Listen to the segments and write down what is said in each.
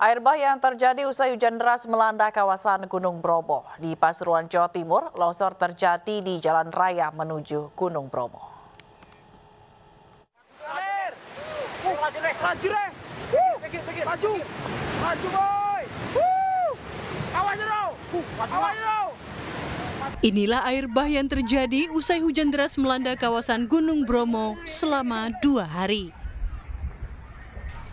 Air bah yang terjadi usai hujan deras melanda kawasan Gunung Bromo. Di Pasuruan, Jawa Timur, longsor terjadi di jalan raya menuju Gunung Bromo. Inilah air bah yang terjadi usai hujan deras melanda kawasan Gunung Bromo selama dua hari.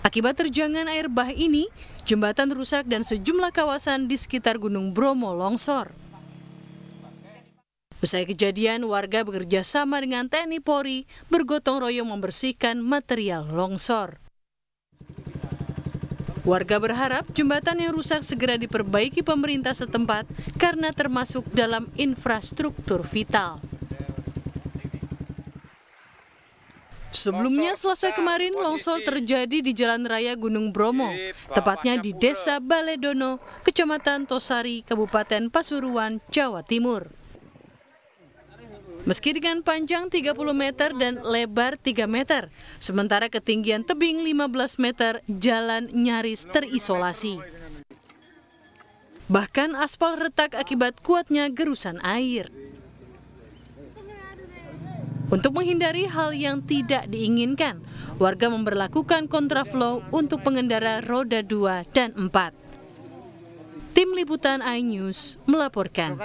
Akibat terjangan air bah ini, jembatan rusak dan sejumlah kawasan di sekitar Gunung Bromo longsor. Usai kejadian, warga bekerja sama dengan TNI Polri bergotong royong membersihkan material longsor. Warga berharap jembatan yang rusak segera diperbaiki pemerintah setempat karena termasuk dalam infrastruktur vital. Sebelumnya selasa kemarin longsor terjadi di Jalan Raya Gunung Bromo, iya, tepatnya di Desa Baledono, Kecamatan Tosari, Kabupaten Pasuruan, Jawa Timur. Meski dengan panjang 30 meter dan lebar 3 meter, sementara ketinggian tebing 15 meter, jalan nyaris terisolasi. Bahkan aspal retak akibat kuatnya gerusan air. Untuk menghindari hal yang tidak diinginkan, warga memperlakukan kontraflow untuk pengendara roda 2 dan 4. Tim Liputan iNews melaporkan.